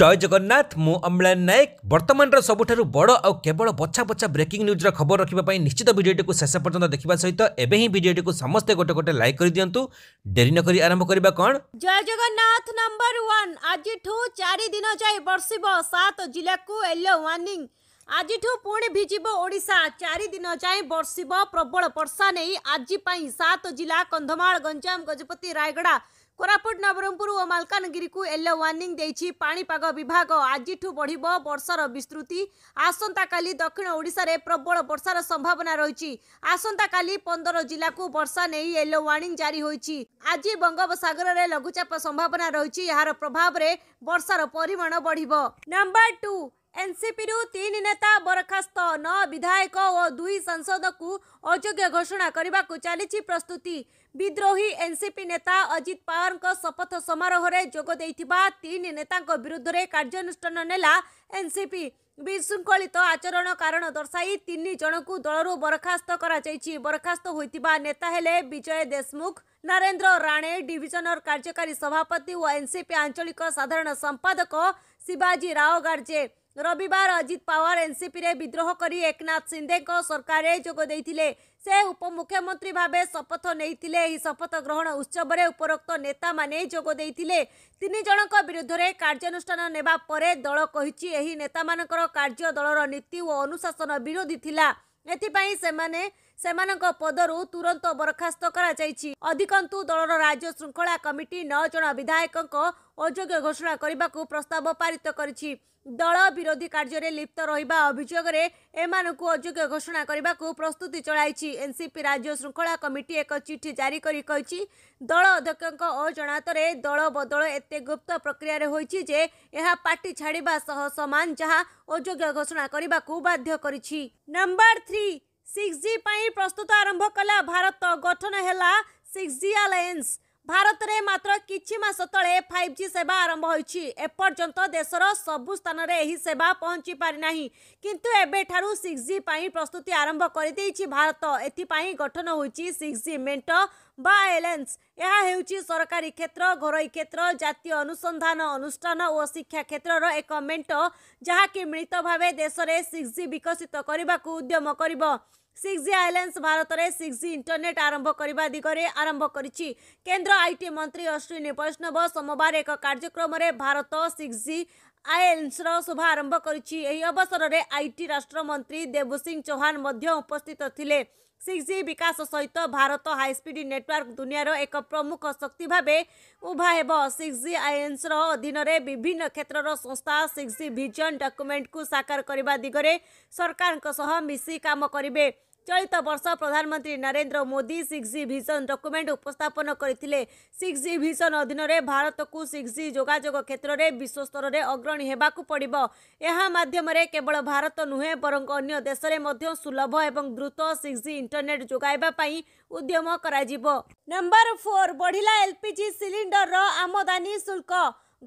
জয় জগন্নাଥ ମୁଁ ଅମ୍ଳାନ ନାୟକ ବର୍ତ୍ତମାନର ସବୁଠାରୁ ବଡ଼ ଆଉ କେବଳ ବଛା ବଛା ବ୍ରେକିଂ ନ୍ୟୁଜ୍ର ଖବର ରଖିବା ପାଇଁ ନିଶ୍ଚିତ ଭିଡ଼ିଓଟିକୁ ଶେଷ ପର୍ଯ୍ୟନ୍ତ ଦେଖିବା ସହିତ ଏବେ ହିଁ ଭିଡ଼ିଓଟିକୁ ସମସ୍ତେ ଗୋଟେ ଗୋଟେ ଲାଇକ୍ କରିଦିଅନ୍ତୁ ଡେରି ନକରି ଆରମ୍ଭ କରିବା କ'ଣ ଜୟ ଜଗନ୍ନାଥ ନମ୍ବର ୱାନ୍ ଆଜିଠୁ ଚାରି ଦିନ ଯାଏ ବର୍ଷିବ ସାତ ଜିଲ୍ଲାକୁ ୟେଲୋ ୱାର୍ଣ୍ଣିଂ ଆଜିଠୁ ପୁଣି ଭିଜିବ ଓଡ଼ିଶା ଚାରି ଦିନ ଯାଏଁ ବର୍ଷିବ ପ୍ରବଳ ବର୍ଷା ନେଇ ଆଜି ପାଇଁ ସାତ ଜିଲ୍ଲା କନ୍ଧମାଳ ଗଞ୍ଜାମ ଗଜପତି ରାୟଗଡ଼ା କୋରାପୁଟ ନବରଙ୍ଗପୁର ଓ ମାଲକାନଗିରିକୁ ୟେଲୋ ୱାର୍ଣ୍ଣିଂ ଦେଇଛି ପାଣିପାଗ ବିଭାଗ ଆଜିଠୁ ବଢ଼ିବ ବର୍ଷାର ବିସ୍ତୃତି ଆସନ୍ତାକାଲି ଦକ୍ଷିଣ ଓଡ଼ିଶାରେ ପ୍ରବଳ ବର୍ଷାର ସମ୍ଭାବନା ରହିଛି ଆସନ୍ତାକାଲି ପନ୍ଦର ଜିଲ୍ଲାକୁ ବର୍ଷା ନେଇ ୟେଲୋ ୱାର୍ଣ୍ଣିଂ ଜାରି ହୋଇଛି ଆଜି ବଙ୍ଗୋପସାଗରରେ ଲଘୁଚାପ ସମ୍ଭାବନା ରହିଛି ଏହାର ପ୍ରଭାବରେ ବର୍ଷାର ପରିମାଣ ବଢ଼ିବ ନମ୍ବର ଟୁ ଏନ୍ସିପିରୁ ତିନି ନେତା ବରଖାସ୍ତ ନଅ ବିଧାୟକ ଓ ଦୁଇ ସାଂସଦକୁ ଅଯୋଗ୍ୟ ଘୋଷଣା କରିବାକୁ ଚାଲିଛି ପ୍ରସ୍ତୁତି ବିଦ୍ରୋହୀ ଏନ୍ସିପି ନେତା ଅଜିତ ପାୱାରଙ୍କ ଶପଥ ସମାରୋହରେ ଯୋଗ ଦେଇଥିବା ତିନି ନେତାଙ୍କ ବିରୁଦ୍ଧରେ କାର୍ଯ୍ୟାନୁଷ୍ଠାନ ନେଲା ଏନ୍ସିପି ବିଶୃଙ୍ଖଳିତ ଆଚରଣ କାରଣ ଦର୍ଶାଇ ତିନି ଜଣଙ୍କୁ ଦଳରୁ ବରଖାସ୍ତ କରାଯାଇଛି ବରଖାସ୍ତ ହୋଇଥିବା ନେତା ହେଲେ ବିଜୟ ଦେଶମୁଖ ନରେନ୍ଦ୍ର ରାଣେ ଡିଭିଜନର କାର୍ଯ୍ୟକାରୀ ସଭାପତି ଓ ଏନ୍ସିପି ଆଞ୍ଚଳିକ ସାଧାରଣ ସମ୍ପାଦକ ଶିବାଜୀ ରାଓ ଗାର୍ଜେ ରବିବାର ଅଜିତ ପାୱାର ଏନ୍ସିପିରେ ବିଦ୍ରୋହ କରି ଏକନାଥ ସିନ୍ଦେଙ୍କ ସରକାରରେ ଯୋଗ ଦେଇଥିଲେ ସେ ଉପମୁଖ୍ୟମନ୍ତ୍ରୀ ଭାବେ ଶପଥ ନେଇଥିଲେ ଏହି ଶପଥ ଗ୍ରହଣ ଉତ୍ସବରେ ଉପରୋକ୍ତ ନେତାମାନେ ଯୋଗ ଦେଇଥିଲେ ତିନି ଜଣଙ୍କ ବିରୁଦ୍ଧରେ କାର୍ଯ୍ୟାନୁଷ୍ଠାନ ନେବା ପରେ ଦଳ କହିଛି ଏହି ନେତାମାନଙ୍କର କାର୍ଯ୍ୟ ଦଳର ନୀତି ଓ ଅନୁଶାସନ ବିରୋଧୀ ଥିଲା ଏଥିପାଇଁ ସେମାନେ ସେମାନଙ୍କ ପଦରୁ ତୁରନ୍ତ ବରଖାସ୍ତ କରାଯାଇଛି ଅଧିକନ୍ତୁ ଦଳର ରାଜ୍ୟ ଶୃଙ୍ଖଳା କମିଟି ନଅ ଜଣ ବିଧାୟକଙ୍କ ଅଯୋଗ୍ୟ ଘୋଷଣା କରିବାକୁ ପ୍ରସ୍ତାବ ପାରିତ କରିଛି ଦଳ ବିରୋଧୀ କାର୍ଯ୍ୟରେ ଲିପ୍ତ ରହିବା ଅଭିଯୋଗରେ ଏମାନଙ୍କୁ ଅଯୋଗ୍ୟ ଘୋଷଣା କରିବାକୁ ପ୍ରସ୍ତୁତି ଚଳାଇଛି ଏନ୍ସିପି ରାଜ୍ୟ ଶୃଙ୍ଖଳା କମିଟି ଏକ ଚିଠି ଜାରି କରି କହିଛି ଦଳ ଅଧ୍ୟକ୍ଷଙ୍କ ଅଜଣାତରେ ଦଳ ବଦଳ ଏତେ ଗୁପ୍ତ ପ୍ରକ୍ରିୟାରେ ହୋଇଛି ଯେ ଏହା ପାର୍ଟି ଛାଡ଼ିବା ସହ ସମାନ ଯାହା ଅଯୋଗ୍ୟ ଘୋଷଣା କରିବାକୁ ବାଧ୍ୟ କରିଛି ନମ୍ବର ଥ୍ରୀ ସିକ୍ସ ଜି ପାଇଁ ପ୍ରସ୍ତୁତ ଆରମ୍ଭ କଲା ଭାରତ ଗଠନ ହେଲା ସିକ୍ସ ଜି ଆଲାଏନ୍ସ ଭାରତରେ ମାତ୍ର କିଛି ମାସ ତଳେ ଫାଇଭ୍ ଜି ସେବା ଆରମ୍ଭ ହୋଇଛି ଏପର୍ଯ୍ୟନ୍ତ ଦେଶର ସବୁ ସ୍ଥାନରେ ଏହି ସେବା ପହଞ୍ଚି ପାରିନାହିଁ କିନ୍ତୁ ଏବେଠାରୁ ସିକ୍ସ ଜି ପାଇଁ ପ୍ରସ୍ତୁତି ଆରମ୍ଭ କରିଦେଇଛି ଭାରତ ଏଥିପାଇଁ ଗଠନ ହୋଇଛି ସିକ୍ସ ଜି ମେଣ୍ଟ ବା ଏଲାଏନ୍ସ ଏହା ହେଉଛି ସରକାରୀ କ୍ଷେତ୍ର ଘରୋଇ କ୍ଷେତ୍ର ଜାତୀୟ ଅନୁସନ୍ଧାନ ଅନୁଷ୍ଠାନ ଓ ଶିକ୍ଷା କ୍ଷେତ୍ରର ଏକ ମେଣ୍ଟ ଯାହାକି ମିଳିତ ଭାବେ ଦେଶରେ ସିକ୍ସ ଜି ବିକଶିତ କରିବାକୁ ଉଦ୍ୟମ କରିବ सिक्स जि आइलैंड भारत में सिक्स जि इंटरनेट आरंभ करने दिगरे आरंभ कर केन्द्र आई टी मंत्री अश्विनी वैष्णव सोमवार एक कार्यक्रम भारत सिक्स जि आईएल्सर शुभारंभ कर आई टी राष्ट्रमंत्री देव सिंह चौहान उपस्थित थे ସିକ୍ସ ଜି ବିକାଶ ସହିତ ଭାରତ ହାଇସ୍ପିଡ୍ ନେଟୱାର୍କ ଦୁନିଆର ଏକ ପ୍ରମୁଖ ଶକ୍ତି ଭାବେ ଉଭା ହେବ ସିକ୍ସ ଜି ଆଇଏନ୍ସର ଅଧୀନରେ ବିଭିନ୍ନ କ୍ଷେତ୍ରର ସଂସ୍ଥା ସିକ୍ସ ଜି ଭିଜନ ଡକ୍ୟୁମେଣ୍ଟକୁ ସାକାର କରିବା ଦିଗରେ ସରକାରଙ୍କ ସହ ମିଶି କାମ କରିବେ चलित वर्ष प्रधानमन्त्री Narendra Modi six G vision document उपस्थन गरि सिक्स जि भिजन अधीनले भारतको सिक्स जि जो क्षेत्रले विश्वस्तरे अग्रणी पर्व यहाँले केवल भारत नुहे वरङ अन्य देशले सुलभ ए द्रुत सिक्स जि इन्टरनेट जोग्ने उद्यम गरिबर फोर बढिला एलपीजी जि सिलडर र आमदानी शुल्क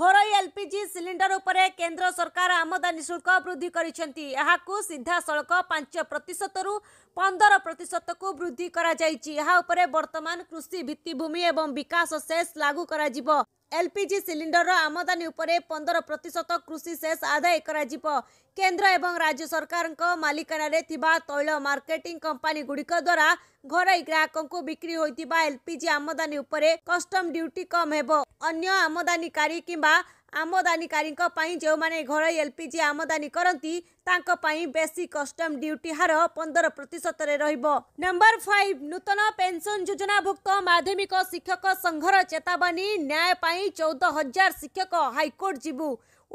घर एलपीजी सिलिंडर उपरे केंद्र सरकार आमदानी शुल्क वृद्धि करिसेंती यहाकू सीधा सळक 5 प्रतिशत रु 15 प्रतिशत को वृद्धि करा जाईची यहा उपरे वर्तमान कृषि भित्ति भूमि एवं विकास सेस लागू करा जिवो ଏଲ୍ପିଜି ସିଲିଣ୍ଡରର ଆମଦାନୀ ଉପରେ ପନ୍ଦର ପ୍ରତିଶତ କୃଷି ସେସ୍ ଆଦାୟ କରାଯିବ କେନ୍ଦ୍ର ଏବଂ ରାଜ୍ୟ ସରକାରଙ୍କ ମାଲିକାନାରେ ଥିବା ତୈଳ ମାର୍କେଟିଂ କମ୍ପାନୀଗୁଡ଼ିକ ଦ୍ୱାରା ଘରୋଇ ଗ୍ରାହକଙ୍କୁ ବିକ୍ରି ହୋଇଥିବା ଏଲ୍ପିଜି ଆମଦାନୀ ଉପରେ କଷ୍ଟମ ଡ୍ୟୁଟି କମ୍ ହେବ ଅନ୍ୟ ଆମଦାନୀକାରୀ କିମ୍ବା ଆମଦାନୀକାରୀଙ୍କ ପାଇଁ ଯେଉଁମାନେ ଘରୋଇ ଏଲ୍ ପି ଜି ଆମଦାନୀ କରନ୍ତି ତାଙ୍କ ପାଇଁ ବେଶୀ କଷ୍ଟମ୍ ଡ୍ୟୁଟି ହାର ପନ୍ଦର ପ୍ରତିଶତରେ ରହିବ ନମ୍ବର ଫାଇଭ୍ ନୂତନ ପେନ୍ସନ୍ ଯୋଜନାଭୁକ୍ତ ମାଧ୍ୟମିକ ଶିକ୍ଷକ ସଂଘର ଚେତାବନୀ ନ୍ୟାୟ ପାଇଁ ଚଉଦ ହଜାର ଶିକ୍ଷକ ହାଇକୋର୍ଟ ଯିବୁ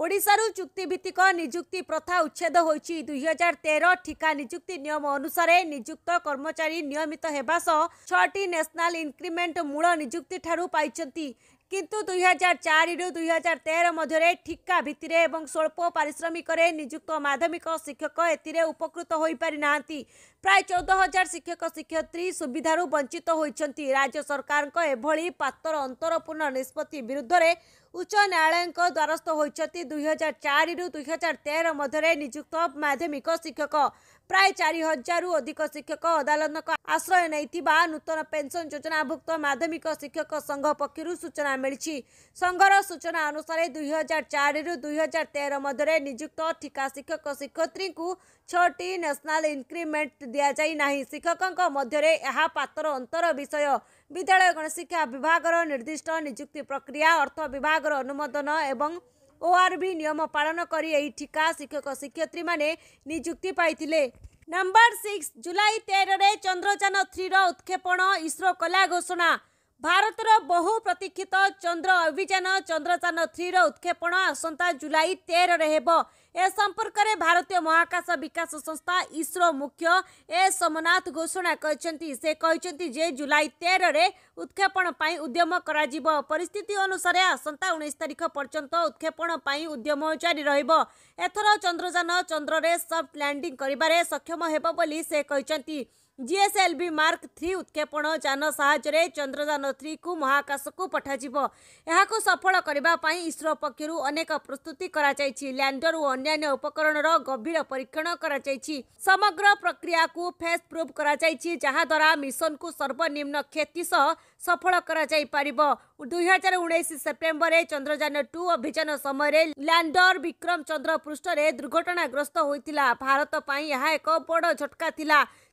ଓଡ଼ିଶାରୁ ଚୁକ୍ତିଭିତ୍ତିକ ନିଯୁକ୍ତି ପ୍ରଥା ଉଚ୍ଛେଦ ହୋଇଛି ଦୁଇହଜାର ତେର ଠିକା ନିଯୁକ୍ତି ନିୟମ ଅନୁସାରେ ନିଯୁକ୍ତ କର୍ମଚାରୀ ନିୟମିତ ହେବା ସହ ଛଅଟି ନ୍ୟାସନାଲ୍ ଇନ୍କ୍ରିମେଣ୍ଟ ମୂଳ ନିଯୁକ୍ତିଠାରୁ ପାଇଛନ୍ତି কিন্তু দুই হাজার চারিରୁ ଦୁଇ ହଜାର ତେର ମଧ୍ୟରେ ଠିକା ଭିତ୍ତିରେ ଏବଂ ସ୍ୱଳ୍ପ ପାରିଶ୍ରମିକରେ ନିଯୁକ୍ତ ମାଧ୍ୟମିକ ଶିକ୍ଷକ ଏଥିରେ ଉପକୃତ ହୋଇପାରିନାହାନ୍ତି ପ୍ରାୟ ଚଉଦ ହଜାର ଶିକ୍ଷକ ଶିକ୍ଷୟତ୍ରୀ ସୁବିଧାରୁ ବଞ୍ଚିତ ହୋଇଛନ୍ତି ରାଜ୍ୟ ସରକାରଙ୍କ ଏଭଳି ପାତର ଅନ୍ତରପୂର୍ଣ୍ଣ ନିଷ୍ପତ୍ତି ବିରୁଦ୍ଧରେ ଉଚ୍ଚ ନ୍ୟାୟାଳୟଙ୍କ ଦ୍ୱାରସ୍ଥ ହୋଇଛନ୍ତି ଦୁଇ ହଜାର ଚାରିରୁ ଦୁଇ ହଜାର ତେର ମଧ୍ୟରେ ନିଯୁକ୍ତ ମାଧ୍ୟମିକ ଶିକ୍ଷକ প্রায় 4000 ৰ অধিক শিক্ষক আন্দোলনক আশ্রয় নেইতিবা নুতন পেনচন যোজনাভুক্ত মাধ্যমিক শিক্ষক সংঘ পক্ষৰৰ সূচনা مليচি সংঘৰ সূচনা অনুসৰি 2004 ৰ 2013 মধৰে নিযুক্ত ঠিকা শিক্ষকক শিক্ষত্ৰীক 6 টি নেশ্যনাল ইনক্ৰিমেন্ট দিয়া جاي নাই শিক্ষকক মধ্যৰে এহা पात्र অন্তৰ বিষয় বিদ্যালয় গণশিক্ষা বিভাগৰ নিৰ্দিষ্ট নিযুক্তি প্ৰক্ৰিয়া অর্থ বিভাগৰ অনুমোদন এবং ଓଆରବି ନିୟମ ପାଳନ କରି ଏହି ଠିକା ଶିକ୍ଷକ ଶିକ୍ଷୟତ୍ରୀମାନେ ନିଯୁକ୍ତି ପାଇଥିଲେ ନମ୍ବର ସିକ୍ସ ଜୁଲାଇ ତେରରେ ଚନ୍ଦ୍ରଯାନ ଥ୍ରୀର ଉତ୍କ୍ଷେପଣ ଇସ୍ରୋ କଲା ଘୋଷଣା भारतर बहु प्रतीक्षित चंद्र अभिजान चन्द्रजान थ्री रो उत्क्षेपण आसता जुलै तेह्र हेर्नु सम्पर्कले भारतीय महाकाश वकास संस्था इस्रो मुख्य ए सोमनाथ घोषणा गरिन्छ जुलै तेह्र उत्क्षेपण पनि उद्यम परिस्थितिअनुसार आसैस तारिख पर्यन्त उत्क्षेपण पनि उद्यम जारी रहे सफ्ट ल्यान्डिङ गरक्षम हो जिएसएलभि मर्क थ्री उत्क्षेपण जान साहजले चन्द्रजान थ्रीको महाकाशको पठाइयो यहाँ सफल इसरो पक्षहरू अनेक प्रस्तुति ल्यान्डर ओ अन्य उपकरण गम्भीर परीक्षण गरिग्र प्रक्रियाको फेस प्रुभ जहाँदारा मिसनको सर्वनिम्न क्षतिसह सफल पारेको दुई हजार उन्नाइस सेप्टेम्बर चन्द्रजान टु अभियान समय ल्यान्डर विक्रम चंद्र पृष्ठले दुर्घटनाग्रस्त हुन्छ भारत पनि एक बड झटका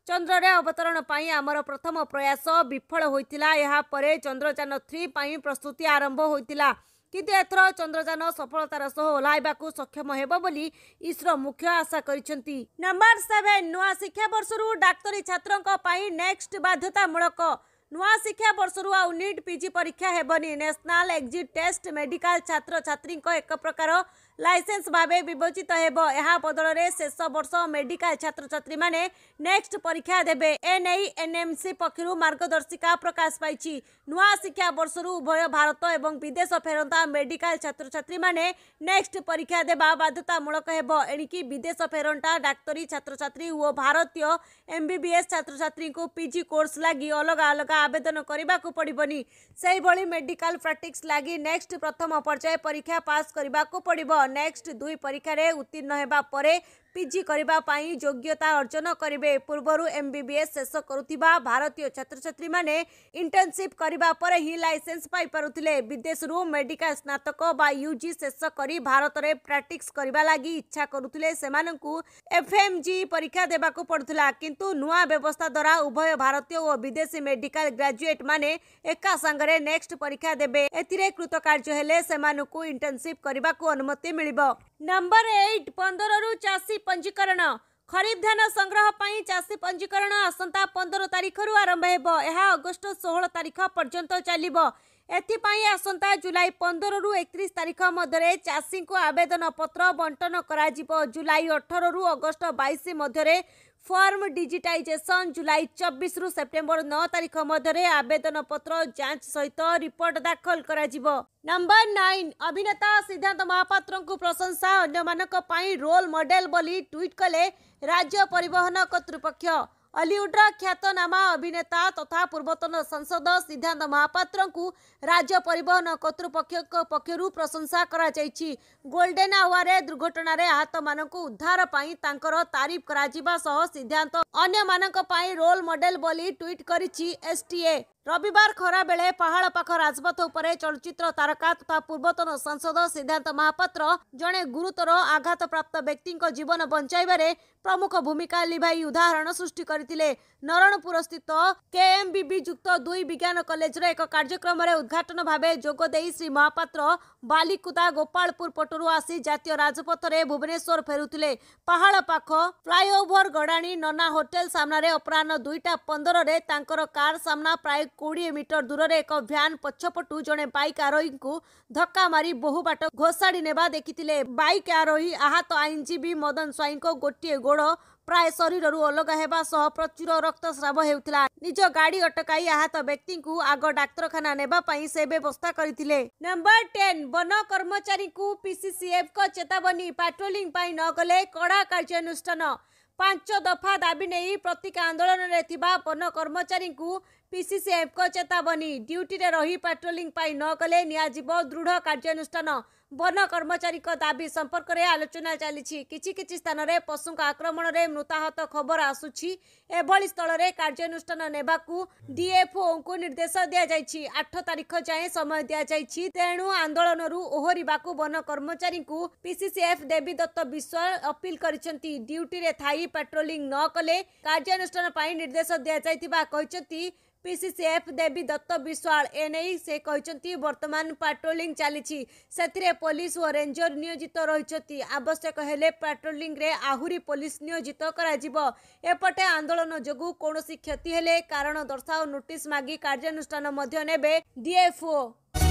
ଚନ୍ଦ୍ରରେ ଅବତରଣ ପାଇଁ ଆମର ପ୍ରଥମ ପ୍ରୟାସ ବିଫଳ ହୋଇଥିଲା ଏହାପରେ ଚନ୍ଦ୍ରଯାନ ଥ୍ରୀ ପାଇଁ ପ୍ରସ୍ତୁତି ଆରମ୍ଭ ହୋଇଥିଲା କିନ୍ତୁ ଏଥର ଚନ୍ଦ୍ରଯାନ ସଫଳତାର ସହ ଓହ୍ଲାଇବାକୁ ସକ୍ଷମ ହେବ ବୋଲି ଇସ୍ରୋ ମୁଖ୍ୟ ଆଶା କରିଛନ୍ତି ନମ୍ବର ସେଭେନ୍ ନୂଆ ଶିକ୍ଷାବର୍ଷରୁ ଡାକ୍ତରୀ ଛାତ୍ରଙ୍କ ପାଇଁ ନେକ୍ସଟ ବାଧ୍ୟତାମୂଳକ ନୂଆ ଶିକ୍ଷାବର୍ଷରୁ ଆଉ ନିଟ୍ ପିଜି ପରୀକ୍ଷା ହେବନି ନ୍ୟାସନାଲ ଏକ୍ଜିଟ୍ ଟେଷ୍ଟ ମେଡିକାଲ ଛାତ୍ରଛାତ୍ରୀଙ୍କ ଏକ ପ୍ରକାର ଲାଇସେନ୍ସ ଭାବେ ବିବେଚିତ ହେବ ଏହା ବଦଳରେ ଶେଷ ବର୍ଷ ମେଡିକାଲ ଛାତ୍ରଛାତ୍ରୀମାନେ ନେକ୍ସଟ ପରୀକ୍ଷା ଦେବେ ଏନେଇ ଏନ୍ଏମ୍ସି ପକ୍ଷରୁ ମାର୍ଗଦର୍ଶିକା ପ୍ରକାଶ ପାଇଛି ନୂଆ ଶିକ୍ଷାବର୍ଷରୁ ଉଭୟ ଭାରତ ଏବଂ ବିଦେଶ ଫେରନ୍ତା ମେଡିକାଲ ଛାତ୍ରଛାତ୍ରୀମାନେ ନେକ୍ସଟ ପରୀକ୍ଷା ଦେବା ବାଧ୍ୟତାମୂଳକ ହେବ ଏଣିକି ବିଦେଶ ଫେରନ୍ତା ଡାକ୍ତରୀ ଛାତ୍ରଛାତ୍ରୀ ଓ ଭାରତୀୟ ଏମ୍ବିବିଏସ୍ ଛାତ୍ରଛାତ୍ରୀଙ୍କୁ ପିଜି କୋର୍ସ ଲାଗି ଅଲଗା ଅଲଗା ଆବେଦନ କରିବାକୁ ପଡ଼ିବନି ସେହିଭଳି ମେଡିକାଲ ପ୍ରାକ୍ଟିକ୍ସ ଲାଗି ନେକ୍ସଟ ପ୍ରଥମ ପର୍ଯ୍ୟାୟ ପରୀକ୍ଷା ପାସ୍ କରିବାକୁ ପଡ଼ିବ ନେକ୍ସଟ ଦୁଇ ପରୀକ୍ଷାରେ ଉତ୍ତୀର୍ଣ୍ଣ ହେବା ପରେ পিজি করিবাপাই যোগ্যতা অর্জন করিবে পূর্বরু এমবিবিএস শেষ করুতিবা ভারতীয় ছাত্রছাত্রী মানে ইন্টার্নশিপ করিবাপরে হি লাইসেন্স পাই পারুতিলে বিদেশরু মেডিকেল স্নাতক বা यूजी শেষ କରି ভারতরে প্র্যাকটিక్స్ করিবা লাগি ইচ্ছা করুতিলে সেমাননকু এফএমজি পরীক্ষা দেবা কো পড়তুলা কিন্তু নुआ ব্যবস্থা দ্বারা উভয় ভারতীয় ও বিদেশী মেডিকেল গ্রাজুয়েট মানে একাসংগ্রে নেক্সট পরীক্ষা দেবে এতিরে কৃতকার্য হেলে সেমাননকু ইন্টার্নশিপ করিবাকু অনুমতি মিলিবো নাম্বার 8 15 রু 40 ପଞ୍ଜୀକରଣ ଖରିଫ ଧାନ ସଂଗ୍ରହ ପାଇଁ ଚାଷୀ ପଞ୍ଜୀକରଣ ଆସନ୍ତା ପନ୍ଦର ତାରିଖରୁ ଆରମ୍ଭ ହେବ ଏହା ଅଗଷ୍ଟ ଷୋହଳ ତାରିଖ ପର୍ଯ୍ୟନ୍ତ ଚାଲିବ ଏଥିପାଇଁ ଆସନ୍ତା ଜୁଲାଇ ପନ୍ଦରରୁ ଏକତିରିଶ ତାରିଖ ମଧ୍ୟରେ ଚାଷୀଙ୍କୁ ଆବେଦନ ପତ୍ର ବଣ୍ଟନ କରାଯିବ ଜୁଲାଇ ଅଠରରୁ ଅଗଷ୍ଟ ବାଇଶ ମଧ୍ୟରେ ଫର୍ମ ଡିଜିଟାଇଜେସନ୍ ଜୁଲାଇ ଚବିଶରୁ ସେପ୍ଟେମ୍ବର ନଅ ତାରିଖ ମଧ୍ୟରେ ଆବେଦନପତ୍ର ଯାଞ୍ଚ ସହିତ ରିପୋର୍ଟ ଦାଖଲ କରାଯିବ ନମ୍ବର ନାଇନ୍ ଅଭିନେତା ସିଦ୍ଧାନ୍ତ ମହାପାତ୍ରଙ୍କୁ ପ୍ରଶଂସା ଅନ୍ୟମାନଙ୍କ ପାଇଁ ରୋଲ୍ ମଡେଲ୍ ବୋଲି ଟ୍ୱିଟ୍ କଲେ ରାଜ୍ୟ ପରିବହନ କର୍ତ୍ତୃପକ୍ଷ अलिउड्र ख्यातनामा अभिनेता तथा पूर्वतन सांसद सिद्धान्त महापात्रंकु राज्य परिवहन कर्तृपक्ष पक्ष प्रशंसा गोल्डेन आवारे दुर्घटन आहत म उद्धार पर तर तारिफ गर सिद्धान्त अन्य रोल मडेल् ट्विट गरिसटीए রবিবার খরাবেলে পাহাড় পাখ রাজবত উপরে চলচিত্র তারকা তথা পূর্বতন সংসদ सिद्धार्थ মহাপাত্র জনে গুরুতর আঘাত প্রাপ্ত ব্যক্তি কো জীবন বাঁচাইবারে প্রমুখ ভূমিকা লৈ ভাই উদাহরণ সৃষ্টি করিলে নরণপুরস্থিত কেএমবিবি যুক্ত দুই বিজ্ঞান কলেজৰ এক কার্যক্রমৰ উদ্বোধন ভাবে যোগ দেই শ্রী মহাপাত্র বালিকুতা গোপালপুর পটুরু ASCII জাতীয় রাজবতৰে ভুবনেশ্বর फेरुtile পাহাড় পাখ প্রায় ওভার গড়ানি ননা হোটেল সামনাৰে অপ্ৰাণ দুইটা 15 ৰে তাংকৰ कार সামনা প্রায় କୋଡ଼ିଏ ମିଟର ଦୂରରେ ଏକ ଭ୍ୟାନ୍ ପଛପଟୁ ଜଣେ ବାଇକ୍ ଆରୋହୀଙ୍କୁ ଧକ୍କା ମାରି ବହୁ ବାଟ ଘୋଷାଡ଼ି ନେବା ଦେଖିଥିଲେ ବାଇକ୍ ଆରୋହୀ ଆହତ ଆଇନଜୀବୀ ମଦନ ସ୍ୱାଇଁଙ୍କ ଗୋଟିଏ ଗୋଡ଼ ପ୍ରାୟ ଶରୀରରୁ ଅଲଗା ହେବା ସହ ପ୍ରଚୁର ରକ୍ତସ୍ରାବ ହେଉଥିଲା ନିଜ ଗାଡ଼ି ଅଟକାଇ ଆହତ ବ୍ୟକ୍ତିଙ୍କୁ ଆଗ ଡାକ୍ତରଖାନା ନେବା ପାଇଁ ସେ ବ୍ୟବସ୍ଥା କରିଥିଲେ ନମ୍ବର ଟେନ୍ ବନ କର୍ମଚାରୀଙ୍କୁ ପିସିସିଏଫ୍ଙ୍କ ଚେତାବନୀ ପାଟ୍ରୋଲିଂ ପାଇଁ ନ ଗଲେ କଡ଼ା କାର୍ଯ୍ୟାନୁଷ୍ଠାନ ପାଞ୍ଚ ଦଫା ଦାବି ନେଇ ପ୍ରତୀକ ଆନ୍ଦୋଳନରେ ଥିବା ବନ କର୍ମଚାରୀଙ୍କୁ ପିସିସିଏଫ୍ଙ୍କ ଚେତାବନୀ ଡ୍ୟୁଟିରେ ରହି ପାଟ୍ରୋଲିଂ ପାଇଁ ନ କଲେ ନିଆଯିବ ଦୃଢ଼ କାର୍ଯ୍ୟାନୁଷ୍ଠାନ ବନ କର୍ମଚାରୀଙ୍କ ଦାବି ସମ୍ପର୍କରେ ଆଲୋଚନା ଚାଲିଛି କିଛି କିଛି ସ୍ଥାନରେ ପଶୁଙ୍କ ଆକ୍ରମଣରେ ମୃତାହତ ଖବର ଆସୁଛି ଏଭଳି ସ୍ଥଳରେ କାର୍ଯ୍ୟାନୁଷ୍ଠାନ ନେବାକୁ ଡିଏଫ୍ଓଙ୍କୁ ନିର୍ଦ୍ଦେଶ ଦିଆଯାଇଛି ଆଠ ତାରିଖ ଯାଏଁ ସମୟ ଦିଆଯାଇଛି ତେଣୁ ଆନ୍ଦୋଳନରୁ ଓହରିବାକୁ ବନ କର୍ମଚାରୀଙ୍କୁ ପିସିସିଏଫ୍ ଦେବୀଦତ୍ତ ବିଶ୍ୱାଳ ଅପିଲ କରିଛନ୍ତି ଡ୍ୟୁଟିରେ ଥାଇ ପାଟ୍ରୋଲିଂ ନ କଲେ କାର୍ଯ୍ୟାନୁଷ୍ଠାନ ପାଇଁ ନିର୍ଦ୍ଦେଶ ଦିଆଯାଇଥିବା କହିଛନ୍ତି ପିସିସିଏଫ୍ ଦେବୀ ଦତ୍ତ ବିଶ୍ୱାଳ ଏନେଇ ସେ କହିଛନ୍ତି ବର୍ତ୍ତମାନ ପାଟ୍ରୋଲିଂ ଚାଲିଛି ସେଥିରେ ପୋଲିସ ଓ ରେଞ୍ଜର ନିୟୋଜିତ ରହିଛନ୍ତି ଆବଶ୍ୟକ ହେଲେ ପାଟ୍ରୋଲିଂରେ ଆହୁରି ପୋଲିସ ନିୟୋଜିତ କରାଯିବ ଏପଟେ ଆନ୍ଦୋଳନ ଯୋଗୁଁ କୌଣସି କ୍ଷତି ହେଲେ କାରଣ ଦର୍ଶାଅ ନୋଟିସ୍ ମାଗି କାର୍ଯ୍ୟାନୁଷ୍ଠାନ ମଧ୍ୟ ନେବେ ଡିଏଫ୍ଓ